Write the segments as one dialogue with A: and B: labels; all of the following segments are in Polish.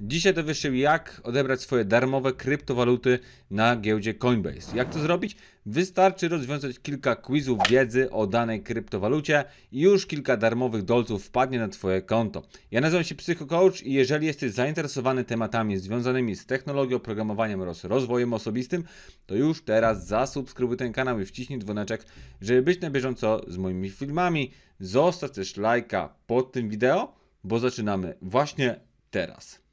A: Dzisiaj dowiesz jak odebrać swoje darmowe kryptowaluty na giełdzie Coinbase. Jak to zrobić? Wystarczy rozwiązać kilka quizów wiedzy o danej kryptowalucie i już kilka darmowych dolców wpadnie na Twoje konto. Ja nazywam się PsychoCoach i jeżeli jesteś zainteresowany tematami związanymi z technologią, programowaniem oraz rozwojem osobistym, to już teraz zasubskrybuj ten kanał i wciśnij dzwoneczek, żeby być na bieżąco z moimi filmami. Zostaw też lajka pod tym wideo, bo zaczynamy właśnie teraz.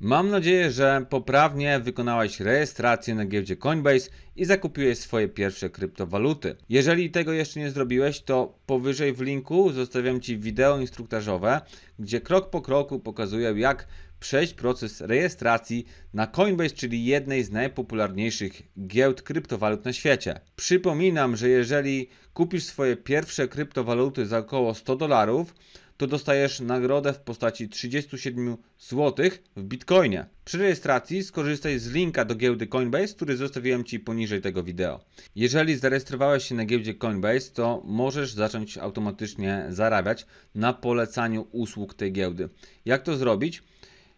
A: Mam nadzieję, że poprawnie wykonałeś rejestrację na giełdzie Coinbase i zakupiłeś swoje pierwsze kryptowaluty. Jeżeli tego jeszcze nie zrobiłeś, to powyżej w linku zostawiam Ci wideo instruktażowe, gdzie krok po kroku pokazuję jak przejść proces rejestracji na Coinbase, czyli jednej z najpopularniejszych giełd kryptowalut na świecie. Przypominam, że jeżeli kupisz swoje pierwsze kryptowaluty za około 100 dolarów, to dostajesz nagrodę w postaci 37 zł w bitcoinie. Przy rejestracji skorzystaj z linka do giełdy Coinbase, który zostawiłem Ci poniżej tego wideo. Jeżeli zarejestrowałeś się na giełdzie Coinbase, to możesz zacząć automatycznie zarabiać na polecaniu usług tej giełdy. Jak to zrobić?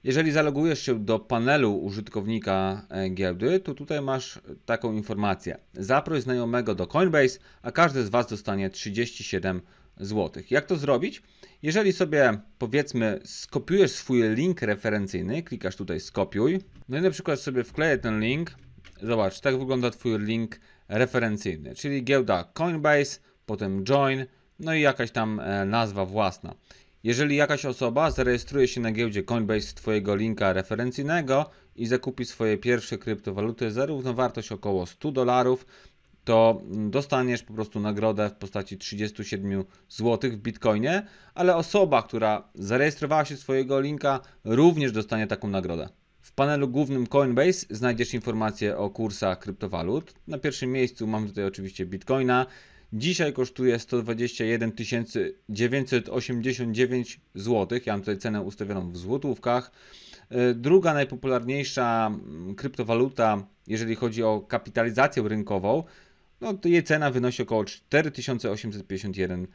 A: Jeżeli zalogujesz się do panelu użytkownika e, giełdy, to tutaj masz taką informację. Zaproś znajomego do Coinbase, a każdy z Was dostanie 37 zł. Jak to zrobić? Jeżeli sobie powiedzmy skopiujesz swój link referencyjny, klikasz tutaj skopiuj, no i na przykład sobie wkleję ten link, zobacz, tak wygląda twój link referencyjny, czyli giełda Coinbase, potem Join, no i jakaś tam e, nazwa własna. Jeżeli jakaś osoba zarejestruje się na giełdzie Coinbase z Twojego linka referencyjnego i zakupi swoje pierwsze kryptowaluty za równowartość około 100 dolarów, to dostaniesz po prostu nagrodę w postaci 37 zł w bitcoinie, ale osoba, która zarejestrowała się swojego linka, również dostanie taką nagrodę. W panelu głównym Coinbase znajdziesz informacje o kursach kryptowalut. Na pierwszym miejscu mamy tutaj oczywiście bitcoina. Dzisiaj kosztuje 121 989 zł. Ja mam tutaj cenę ustawioną w złotówkach. E, druga najpopularniejsza mm, kryptowaluta, jeżeli chodzi o kapitalizację rynkową, no, to jej cena wynosi około 4851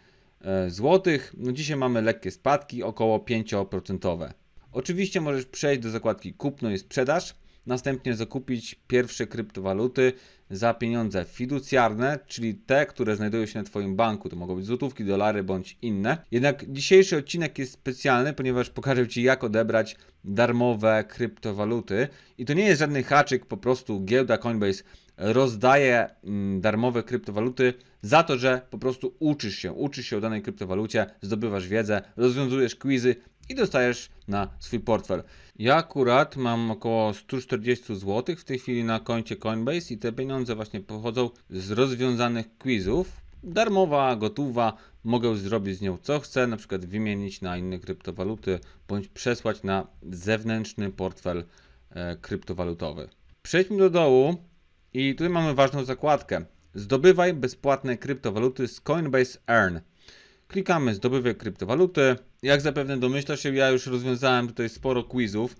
A: e, zł. No, dzisiaj mamy lekkie spadki, około 5%. Oczywiście możesz przejść do zakładki kupno i sprzedaż, następnie zakupić pierwsze kryptowaluty za pieniądze fiducjarne, czyli te, które znajdują się na Twoim banku. To mogą być złotówki, dolary bądź inne. Jednak dzisiejszy odcinek jest specjalny, ponieważ pokażę Ci, jak odebrać darmowe kryptowaluty. I to nie jest żadny haczyk, po prostu giełda Coinbase rozdaje mm, darmowe kryptowaluty za to, że po prostu uczysz się, uczysz się o danej kryptowalucie, zdobywasz wiedzę, rozwiązujesz quizy i dostajesz na swój portfel. Ja akurat mam około 140 zł w tej chwili na koncie Coinbase i te pieniądze właśnie pochodzą z rozwiązanych quizów. Darmowa, gotowa, mogę zrobić z nią co chcę, na przykład wymienić na inne kryptowaluty bądź przesłać na zewnętrzny portfel e, kryptowalutowy. Przejdźmy do dołu. I tutaj mamy ważną zakładkę. Zdobywaj bezpłatne kryptowaluty z Coinbase Earn. Klikamy zdobywaj kryptowaluty. Jak zapewne domyślasz się, ja już rozwiązałem tutaj sporo quizów.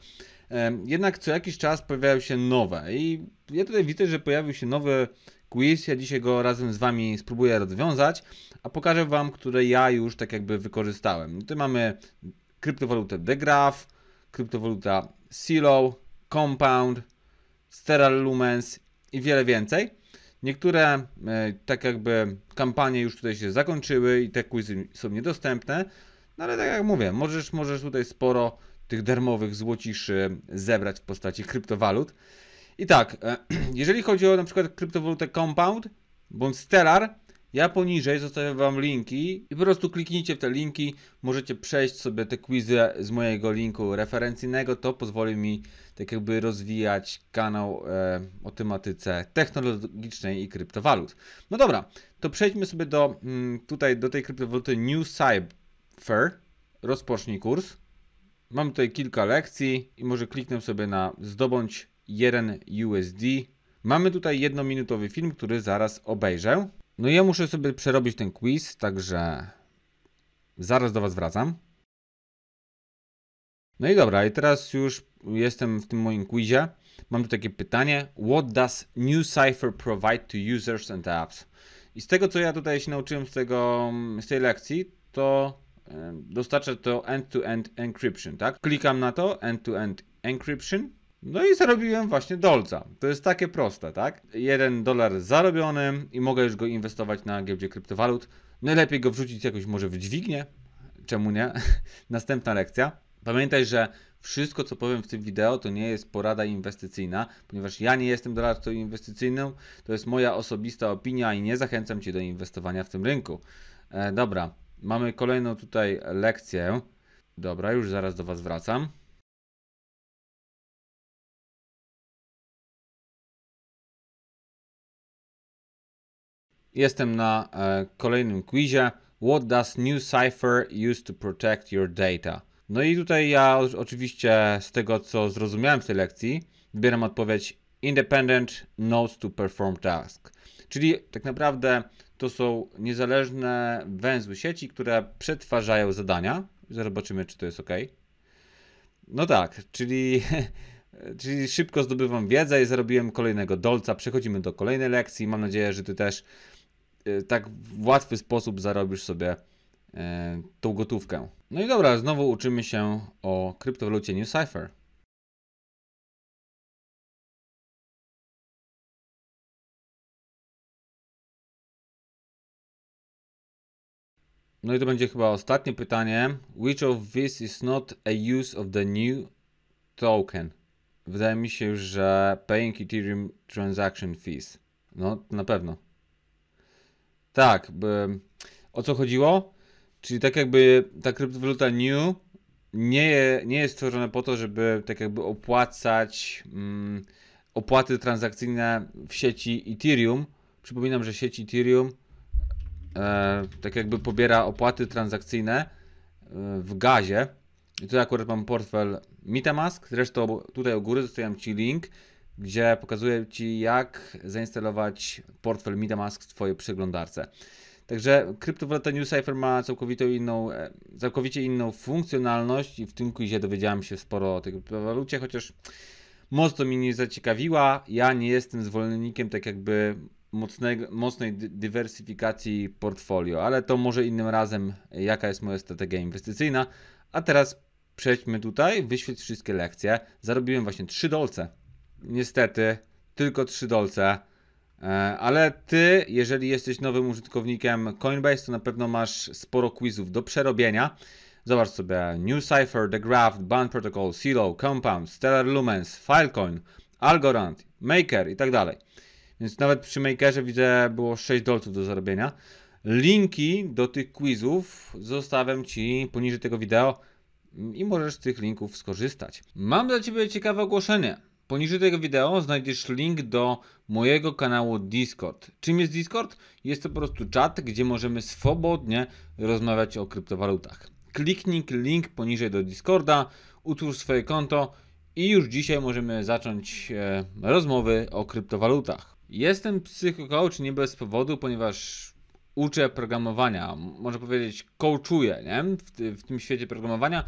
A: Jednak co jakiś czas pojawiają się nowe i ja tutaj widzę, że pojawił się nowy quiz. Ja dzisiaj go razem z Wami spróbuję rozwiązać, a pokażę Wam, które ja już tak jakby wykorzystałem. Tutaj mamy kryptowalutę DeGraph, kryptowaluta Silo, Compound, Steral Lumens i wiele więcej. Niektóre, e, tak jakby, kampanie już tutaj się zakończyły i te quizy są niedostępne, no ale tak jak mówię, możesz, możesz tutaj sporo tych darmowych złociszy zebrać w postaci kryptowalut. I tak, e, jeżeli chodzi o na przykład kryptowalutę Compound bądź Stellar, ja poniżej zostawiam Wam linki i po prostu kliknijcie w te linki, możecie przejść sobie te quizy z mojego linku referencyjnego, to pozwoli mi tak jakby rozwijać kanał e, o tematyce technologicznej i kryptowalut. No dobra, to przejdźmy sobie do mm, tutaj do tej kryptowaluty New Cypher, rozpocznij kurs. Mam tutaj kilka lekcji i może kliknę sobie na zdobądź 1 USD. Mamy tutaj jednominutowy film, który zaraz obejrzę. No ja muszę sobie przerobić ten quiz, także zaraz do Was wracam. No i dobra, i teraz już jestem w tym moim quizie. Mam tu takie pytanie: What does New Cipher provide to users and apps? I z tego, co ja tutaj się nauczyłem z, tego, z tej lekcji, to dostarcza to end-to-end encryption, tak? Klikam na to, end to -end encryption. No i zarobiłem właśnie dolca. To jest takie proste, tak? Jeden dolar zarobiony i mogę już go inwestować na giełdzie kryptowalut. Najlepiej go wrzucić jakoś może w dźwignię. Czemu nie? Następna lekcja. Pamiętaj, że wszystko, co powiem w tym wideo, to nie jest porada inwestycyjna, ponieważ ja nie jestem doradcą inwestycyjnym. To jest moja osobista opinia i nie zachęcam Cię do inwestowania w tym rynku. E, dobra, mamy kolejną tutaj lekcję. Dobra, już zaraz do Was wracam. Jestem na e, kolejnym quizie. What does new cipher use to protect your data? No i tutaj ja oczywiście z tego co zrozumiałem w tej lekcji, wybieram odpowiedź independent nodes to perform task. Czyli tak naprawdę to są niezależne węzły sieci, które przetwarzają zadania. Zobaczymy, czy to jest ok. No tak, czyli, czyli szybko zdobywam wiedzę i zarobiłem kolejnego dolca. Przechodzimy do kolejnej lekcji. Mam nadzieję, że Ty też Y, tak w łatwy sposób zarobisz sobie y, tą gotówkę. No i dobra, znowu uczymy się o kryptowalucie New Cipher. No i to będzie chyba ostatnie pytanie. Which of this is not a use of the new token? Wydaje mi się, że paying Ethereum transaction fees. No, na pewno. Tak. O co chodziło? Czyli tak jakby ta kryptowaluta New nie, nie jest stworzona po to, żeby tak jakby opłacać mm, opłaty transakcyjne w sieci Ethereum. Przypominam, że sieć Ethereum e, tak jakby pobiera opłaty transakcyjne e, w gazie. I tutaj akurat mam portfel MetaMask, zresztą tutaj u góry zostawiam Ci link gdzie pokazuję Ci, jak zainstalować portfel MetaMask w Twojej przeglądarce. Także kryptowaluta NewCypher ma całkowicie inną, e, całkowicie inną funkcjonalność i w tym quizie dowiedziałem się sporo o tej kryptowalucie, chociaż mocno mnie nie zaciekawiła. Ja nie jestem zwolennikiem tak jakby mocnej mocnej dywersyfikacji portfolio, ale to może innym razem, e, jaka jest moja strategia inwestycyjna. A teraz przejdźmy tutaj, wyświetl wszystkie lekcje. Zarobiłem właśnie 3 dolce niestety tylko 3 dolce. E, ale ty, jeżeli jesteś nowym użytkownikiem Coinbase, to na pewno masz sporo quizów do przerobienia. Zobacz sobie New Cipher, The Graph, Band Protocol, Silo, Compound, Stellar Lumens, Filecoin, Algorand, Maker i tak dalej. Więc nawet przy Makerze widzę było 6 dolców do zarobienia. Linki do tych quizów zostawiam Ci poniżej tego wideo i możesz z tych linków skorzystać. Mam dla Ciebie ciekawe ogłoszenie. Poniżej tego wideo znajdziesz link do mojego kanału Discord. Czym jest Discord? Jest to po prostu czat, gdzie możemy swobodnie rozmawiać o kryptowalutach. Kliknij link poniżej do Discorda, utwórz swoje konto i już dzisiaj możemy zacząć e, rozmowy o kryptowalutach. Jestem psychocoach nie bez powodu, ponieważ uczę programowania, może powiedzieć coachuję nie? W, w tym świecie programowania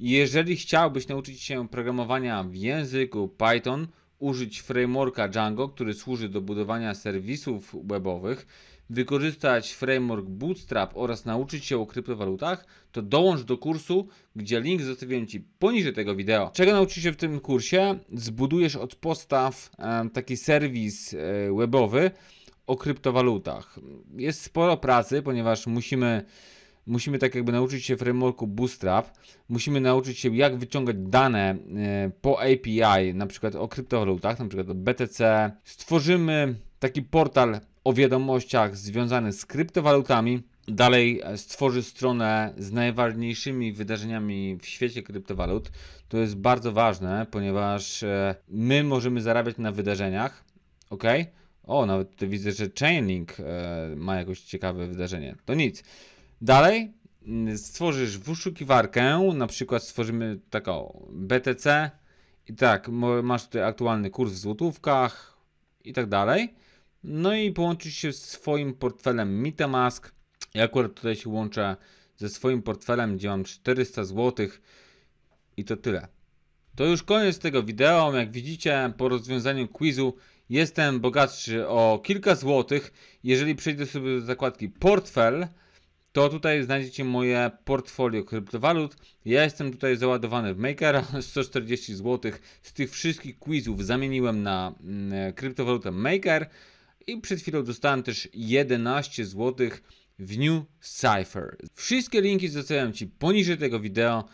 A: jeżeli chciałbyś nauczyć się programowania w języku Python, użyć frameworka Django, który służy do budowania serwisów webowych, wykorzystać framework Bootstrap oraz nauczyć się o kryptowalutach, to dołącz do kursu, gdzie link zostawiłem Ci poniżej tego wideo. Czego nauczysz się w tym kursie? Zbudujesz od podstaw taki serwis e, webowy o kryptowalutach. Jest sporo pracy, ponieważ musimy musimy tak jakby nauczyć się frameworku Bootstrap, musimy nauczyć się jak wyciągać dane e, po API, na przykład o kryptowalutach, na przykład o BTC. Stworzymy taki portal o wiadomościach związany z kryptowalutami. Dalej e, stworzy stronę z najważniejszymi wydarzeniami w świecie kryptowalut. To jest bardzo ważne, ponieważ e, my możemy zarabiać na wydarzeniach. Ok? O, nawet widzę, że Chainlink ma jakoś ciekawe wydarzenie. To nic. Dalej mm, stworzysz wyszukiwarkę, na przykład stworzymy taką BTC i tak, masz tutaj aktualny kurs w złotówkach i tak dalej. No i połączysz się z swoim portfelem MetaMask. Ja akurat tutaj się łączę ze swoim portfelem, gdzie mam 400 zł i to tyle. To już koniec tego wideo. Jak widzicie, po rozwiązaniu quizu jestem bogatszy o kilka złotych. Jeżeli przejdę sobie do zakładki portfel, to tutaj znajdziecie moje portfolio kryptowalut. Ja jestem tutaj załadowany w Makera, 140 zł z tych wszystkich quizów zamieniłem na mm, e, kryptowalutę Maker i przed chwilą dostałem też 11 zł w New Cypher. Wszystkie linki zostawiam Ci poniżej tego wideo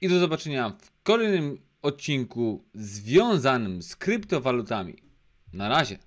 A: i do zobaczenia w kolejnym odcinku związanym z kryptowalutami. Na razie!